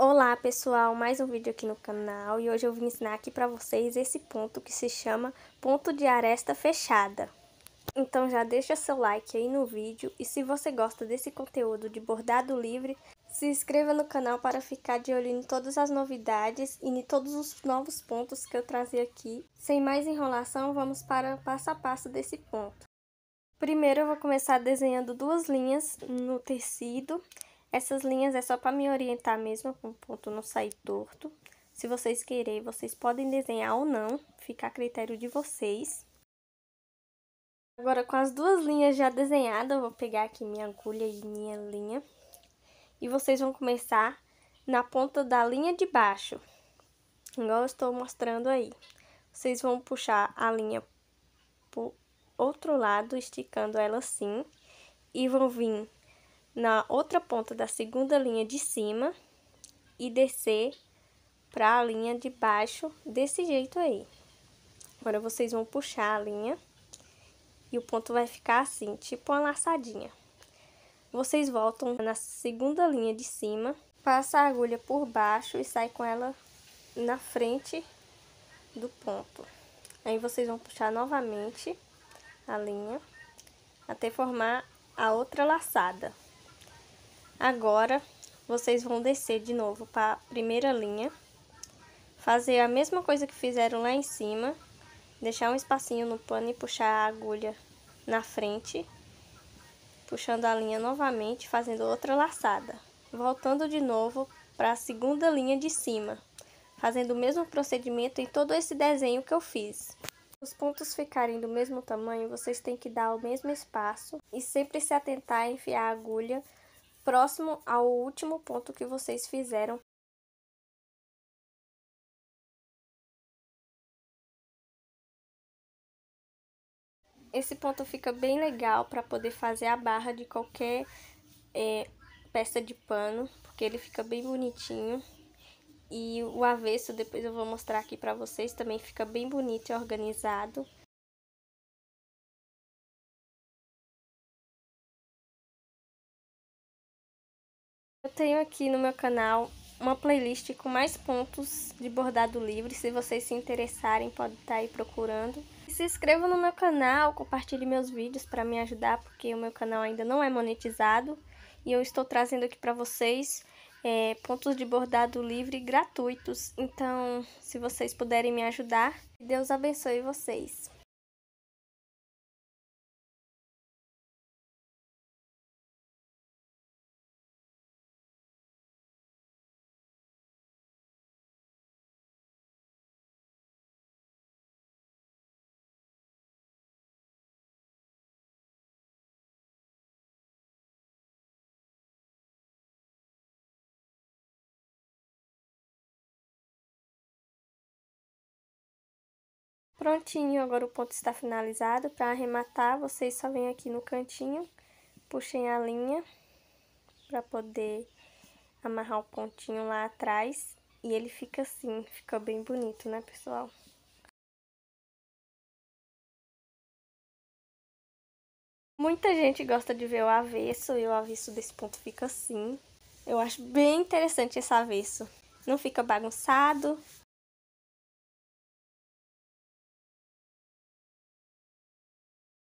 Olá pessoal, mais um vídeo aqui no canal e hoje eu vim ensinar aqui para vocês esse ponto que se chama ponto de aresta fechada. Então já deixa seu like aí no vídeo e se você gosta desse conteúdo de bordado livre, se inscreva no canal para ficar de olho em todas as novidades e em todos os novos pontos que eu trazer aqui. Sem mais enrolação, vamos para o passo a passo desse ponto. Primeiro eu vou começar desenhando duas linhas no tecido essas linhas é só para me orientar mesmo, para o ponto não sair torto. Se vocês querem, vocês podem desenhar ou não, fica a critério de vocês. Agora, com as duas linhas já desenhadas, eu vou pegar aqui minha agulha e minha linha. E vocês vão começar na ponta da linha de baixo, igual eu estou mostrando aí. Vocês vão puxar a linha pro outro lado, esticando ela assim, e vão vir na outra ponta da segunda linha de cima e descer para a linha de baixo desse jeito aí. Agora, vocês vão puxar a linha e o ponto vai ficar assim, tipo uma laçadinha. Vocês voltam na segunda linha de cima, passa a agulha por baixo e sai com ela na frente do ponto. Aí, vocês vão puxar novamente a linha até formar a outra laçada. Agora, vocês vão descer de novo para a primeira linha, fazer a mesma coisa que fizeram lá em cima, deixar um espacinho no pano e puxar a agulha na frente, puxando a linha novamente, fazendo outra laçada. Voltando de novo para a segunda linha de cima, fazendo o mesmo procedimento em todo esse desenho que eu fiz. Os pontos ficarem do mesmo tamanho, vocês têm que dar o mesmo espaço e sempre se atentar a enfiar a agulha próximo ao último ponto que vocês fizeram. Esse ponto fica bem legal para poder fazer a barra de qualquer é, peça de pano, porque ele fica bem bonitinho. E o avesso, depois eu vou mostrar aqui para vocês, também fica bem bonito e organizado. Eu tenho aqui no meu canal uma playlist com mais pontos de bordado livre. Se vocês se interessarem, pode estar tá aí procurando. Se inscreva no meu canal, compartilhe meus vídeos para me ajudar, porque o meu canal ainda não é monetizado. E eu estou trazendo aqui para vocês é, pontos de bordado livre gratuitos. Então, se vocês puderem me ajudar, Deus abençoe vocês. Prontinho, agora o ponto está finalizado. Para arrematar, vocês só vêm aqui no cantinho, puxem a linha para poder amarrar o pontinho lá atrás. E ele fica assim, fica bem bonito, né, pessoal? Muita gente gosta de ver o avesso e o avesso desse ponto fica assim. Eu acho bem interessante esse avesso. Não fica bagunçado,